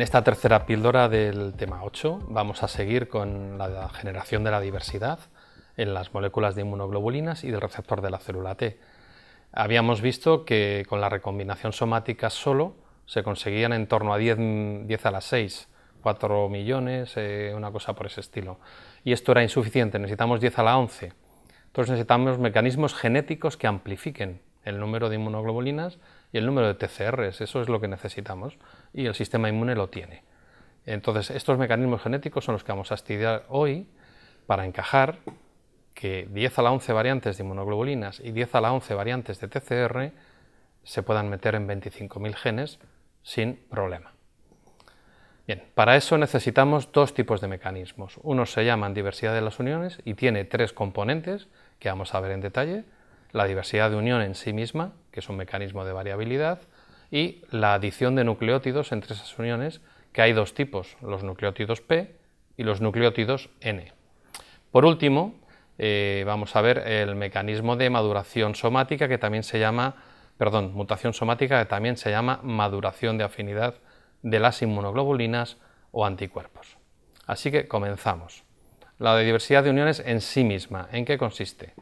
En esta tercera píldora del tema 8 vamos a seguir con la generación de la diversidad en las moléculas de inmunoglobulinas y del receptor de la célula T. Habíamos visto que con la recombinación somática solo se conseguían en torno a 10, a la 6, 4 millones, eh, una cosa por ese estilo. Y esto era insuficiente, necesitamos 10 a la 11. Entonces necesitamos mecanismos genéticos que amplifiquen el número de inmunoglobulinas y el número de TCRs, eso es lo que necesitamos y el sistema inmune lo tiene. Entonces, estos mecanismos genéticos son los que vamos a estudiar hoy para encajar que 10 a la 11 variantes de inmunoglobulinas y 10 a la 11 variantes de TCR se puedan meter en 25.000 genes sin problema. Bien, para eso necesitamos dos tipos de mecanismos. Uno se llama diversidad de las uniones y tiene tres componentes que vamos a ver en detalle, la diversidad de unión en sí misma, que es un mecanismo de variabilidad, y la adición de nucleótidos entre esas uniones, que hay dos tipos, los nucleótidos P y los nucleótidos N. Por último, eh, vamos a ver el mecanismo de maduración somática que también se llama, perdón, mutación somática que también se llama maduración de afinidad de las inmunoglobulinas o anticuerpos. Así que comenzamos. La diversidad de uniones en sí misma, ¿en qué consiste?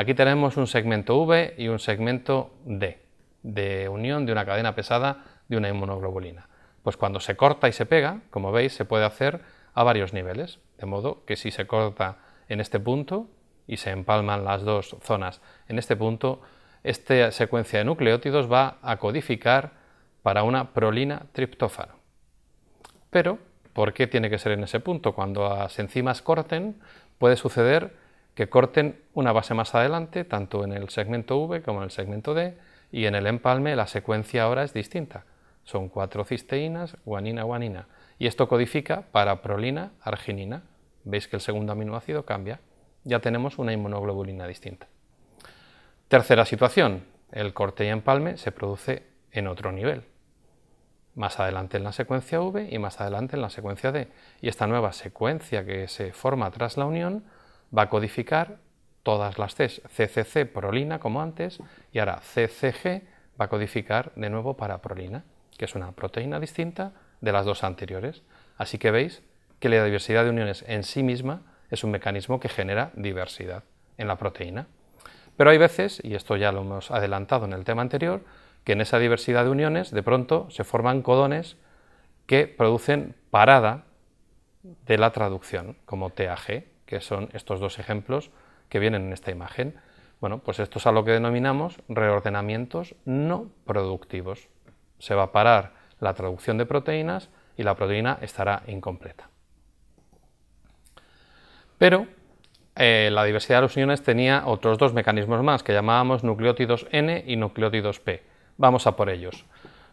Aquí tenemos un segmento V y un segmento D, de unión de una cadena pesada de una inmunoglobulina. Pues cuando se corta y se pega, como veis, se puede hacer a varios niveles, de modo que si se corta en este punto y se empalman las dos zonas en este punto, esta secuencia de nucleótidos va a codificar para una prolina triptófano. Pero, ¿por qué tiene que ser en ese punto? Cuando las enzimas corten, puede suceder que corten una base más adelante, tanto en el segmento V como en el segmento D, y en el empalme la secuencia ahora es distinta. Son cuatro cisteínas, guanina, guanina. Y esto codifica para prolina, arginina. Veis que el segundo aminoácido cambia. Ya tenemos una inmunoglobulina distinta. Tercera situación, el corte y empalme se produce en otro nivel. Más adelante en la secuencia V y más adelante en la secuencia D. Y esta nueva secuencia que se forma tras la unión va a codificar todas las Cs, CCC prolina como antes, y ahora CCG va a codificar de nuevo para prolina, que es una proteína distinta de las dos anteriores. Así que veis que la diversidad de uniones en sí misma es un mecanismo que genera diversidad en la proteína. Pero hay veces, y esto ya lo hemos adelantado en el tema anterior, que en esa diversidad de uniones de pronto se forman codones que producen parada de la traducción, como TAG, que son estos dos ejemplos que vienen en esta imagen. Bueno, pues esto es a lo que denominamos reordenamientos no productivos. Se va a parar la traducción de proteínas y la proteína estará incompleta. Pero eh, la diversidad de los iones tenía otros dos mecanismos más que llamábamos nucleótidos N y nucleótidos P. Vamos a por ellos.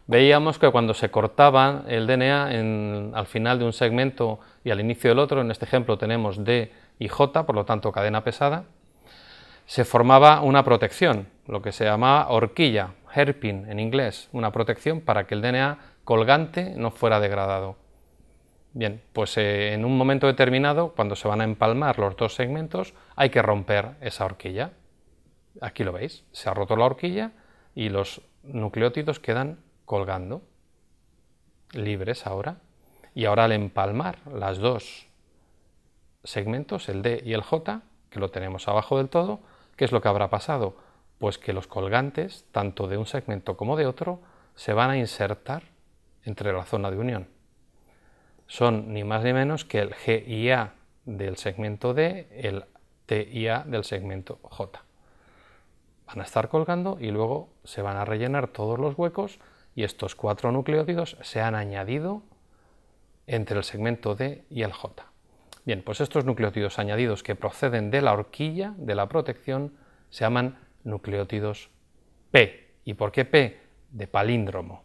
Veíamos que cuando se cortaba el DNA al final de un segmento y al inicio del otro, en este ejemplo tenemos D y J, por lo tanto cadena pesada, se formaba una protección, lo que se llamaba horquilla, herpin en inglés, una protección para que el DNA colgante no fuera degradado. Bien, pues eh, en un momento determinado, cuando se van a empalmar los dos segmentos, hay que romper esa horquilla. Aquí lo veis, se ha roto la horquilla y los nucleótidos quedan colgando, libres ahora. Y ahora al empalmar las dos segmentos, el D y el J, que lo tenemos abajo del todo, ¿qué es lo que habrá pasado? Pues que los colgantes, tanto de un segmento como de otro, se van a insertar entre la zona de unión. Son ni más ni menos que el G y A del segmento D, el T y A del segmento J. Van a estar colgando y luego se van a rellenar todos los huecos y estos cuatro nucleótidos se han añadido entre el segmento D y el J. Bien, pues estos nucleótidos añadidos que proceden de la horquilla de la protección se llaman nucleótidos P. ¿Y por qué P? De palíndromo.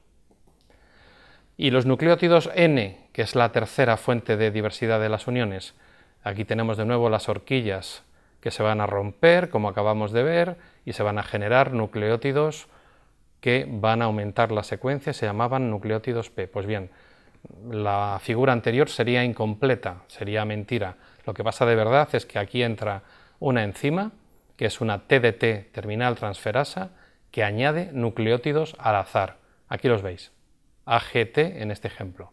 Y los nucleótidos N, que es la tercera fuente de diversidad de las uniones. Aquí tenemos de nuevo las horquillas que se van a romper, como acabamos de ver, y se van a generar nucleótidos que van a aumentar la secuencia, se llamaban nucleótidos P. Pues bien, la figura anterior sería incompleta, sería mentira. Lo que pasa de verdad es que aquí entra una enzima, que es una TDT terminal transferasa, que añade nucleótidos al azar. Aquí los veis, AGT en este ejemplo.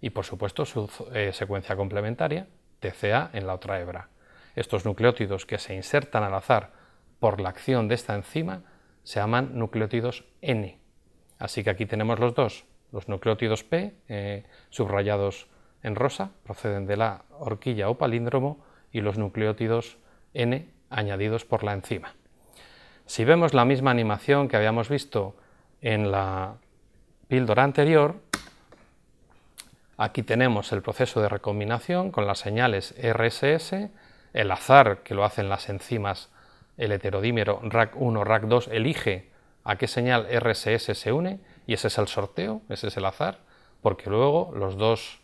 Y por supuesto su eh, secuencia complementaria, TCA en la otra hebra. Estos nucleótidos que se insertan al azar por la acción de esta enzima se llaman nucleótidos N. Así que aquí tenemos los dos, los nucleótidos P, eh, subrayados en rosa, proceden de la horquilla o palíndromo y los nucleótidos N añadidos por la enzima. Si vemos la misma animación que habíamos visto en la píldora anterior, aquí tenemos el proceso de recombinación con las señales RSS, el azar que lo hacen las enzimas, el heterodímero RAC1, RAC2 elige a qué señal RSS se une y ese es el sorteo, ese es el azar, porque luego los dos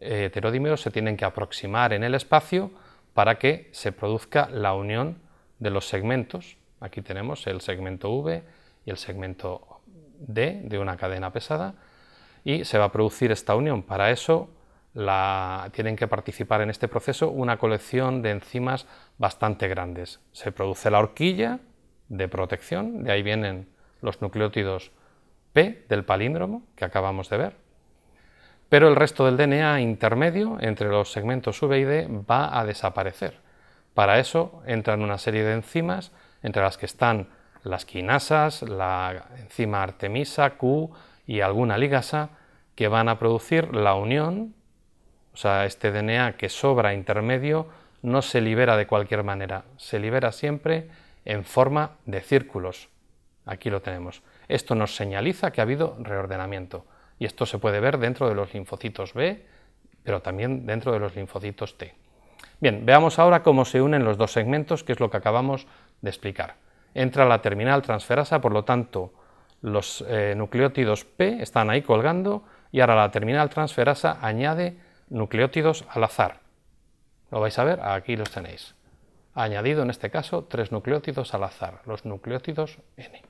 eh, heterodímeros se tienen que aproximar en el espacio para que se produzca la unión de los segmentos. Aquí tenemos el segmento V y el segmento D de una cadena pesada y se va a producir esta unión. Para eso tienen que participar en este proceso una colección de enzimas bastante grandes. Se produce la horquilla de protección, de ahí vienen los nucleótidos del palíndromo que acabamos de ver, pero el resto del DNA intermedio entre los segmentos V y D va a desaparecer. Para eso entran una serie de enzimas, entre las que están las quinasas, la enzima artemisa, Q y alguna ligasa, que van a producir la unión, o sea, este DNA que sobra intermedio no se libera de cualquier manera, se libera siempre en forma de círculos. Aquí lo tenemos. Esto nos señaliza que ha habido reordenamiento y esto se puede ver dentro de los linfocitos B, pero también dentro de los linfocitos T. Bien, veamos ahora cómo se unen los dos segmentos, que es lo que acabamos de explicar. Entra la terminal transferasa, por lo tanto, los eh, nucleótidos P están ahí colgando y ahora la terminal transferasa añade nucleótidos al azar. Lo vais a ver, aquí los tenéis. Ha añadido en este caso tres nucleótidos al azar, los nucleótidos N.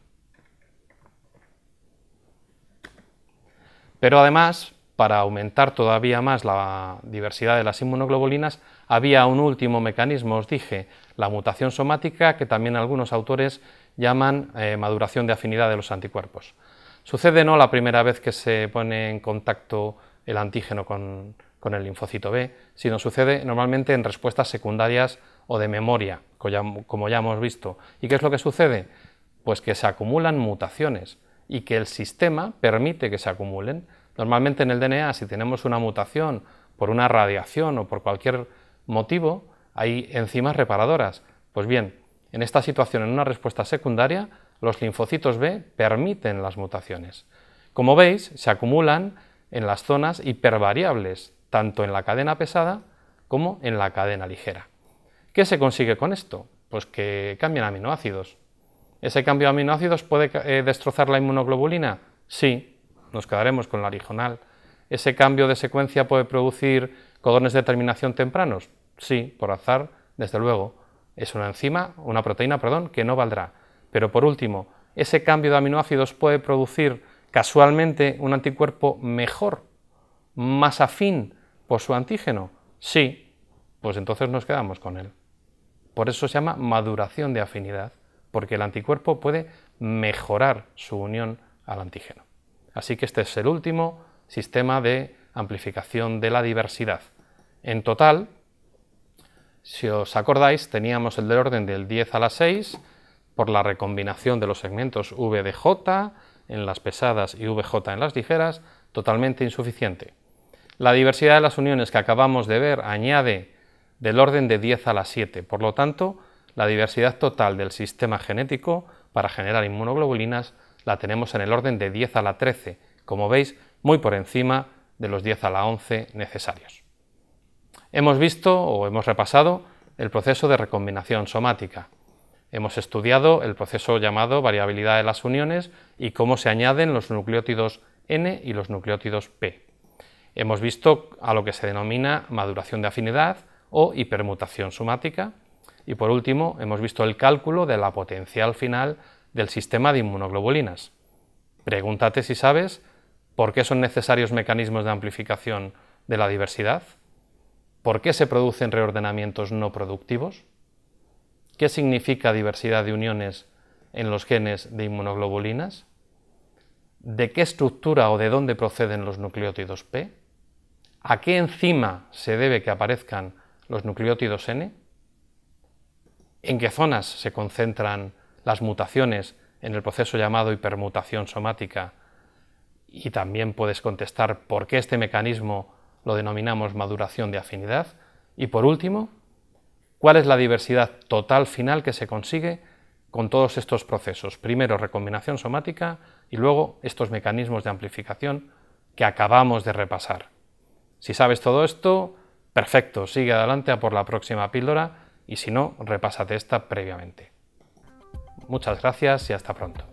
Pero además, para aumentar todavía más la diversidad de las inmunoglobulinas, había un último mecanismo, os dije, la mutación somática, que también algunos autores llaman eh, maduración de afinidad de los anticuerpos. Sucede no la primera vez que se pone en contacto el antígeno con, con el linfocito B, sino sucede normalmente en respuestas secundarias o de memoria, como ya hemos visto. ¿Y qué es lo que sucede? Pues que se acumulan mutaciones y que el sistema permite que se acumulen. Normalmente en el DNA, si tenemos una mutación por una radiación o por cualquier motivo, hay enzimas reparadoras. Pues bien, en esta situación, en una respuesta secundaria, los linfocitos B permiten las mutaciones. Como veis, se acumulan en las zonas hipervariables, tanto en la cadena pesada como en la cadena ligera. ¿Qué se consigue con esto? Pues que cambian aminoácidos. ¿Ese cambio de aminoácidos puede eh, destrozar la inmunoglobulina? Sí, nos quedaremos con la original. ¿Ese cambio de secuencia puede producir codones de terminación tempranos? Sí, por azar, desde luego. Es una enzima, una proteína, perdón, que no valdrá. Pero por último, ese cambio de aminoácidos puede producir casualmente un anticuerpo mejor, más afín por su antígeno. Sí, pues entonces nos quedamos con él. Por eso se llama maduración de afinidad porque el anticuerpo puede mejorar su unión al antígeno. Así que este es el último sistema de amplificación de la diversidad. En total, si os acordáis, teníamos el del orden del 10 a la 6 por la recombinación de los segmentos VDJ en las pesadas y VJ en las ligeras, totalmente insuficiente. La diversidad de las uniones que acabamos de ver añade del orden de 10 a la 7, por lo tanto, la diversidad total del sistema genético para generar inmunoglobulinas la tenemos en el orden de 10 a la 13, como veis, muy por encima de los 10 a la 11 necesarios. Hemos visto o hemos repasado el proceso de recombinación somática. Hemos estudiado el proceso llamado variabilidad de las uniones y cómo se añaden los nucleótidos N y los nucleótidos P. Hemos visto a lo que se denomina maduración de afinidad o hipermutación somática y por último, hemos visto el cálculo de la potencial final del sistema de inmunoglobulinas. Pregúntate si sabes por qué son necesarios mecanismos de amplificación de la diversidad, por qué se producen reordenamientos no productivos, qué significa diversidad de uniones en los genes de inmunoglobulinas, de qué estructura o de dónde proceden los nucleótidos P, a qué enzima se debe que aparezcan los nucleótidos N, en qué zonas se concentran las mutaciones en el proceso llamado hipermutación somática y también puedes contestar por qué este mecanismo lo denominamos maduración de afinidad y por último, cuál es la diversidad total final que se consigue con todos estos procesos, primero recombinación somática y luego estos mecanismos de amplificación que acabamos de repasar. Si sabes todo esto, perfecto, sigue adelante a por la próxima píldora y si no, repásate esta previamente. Muchas gracias y hasta pronto.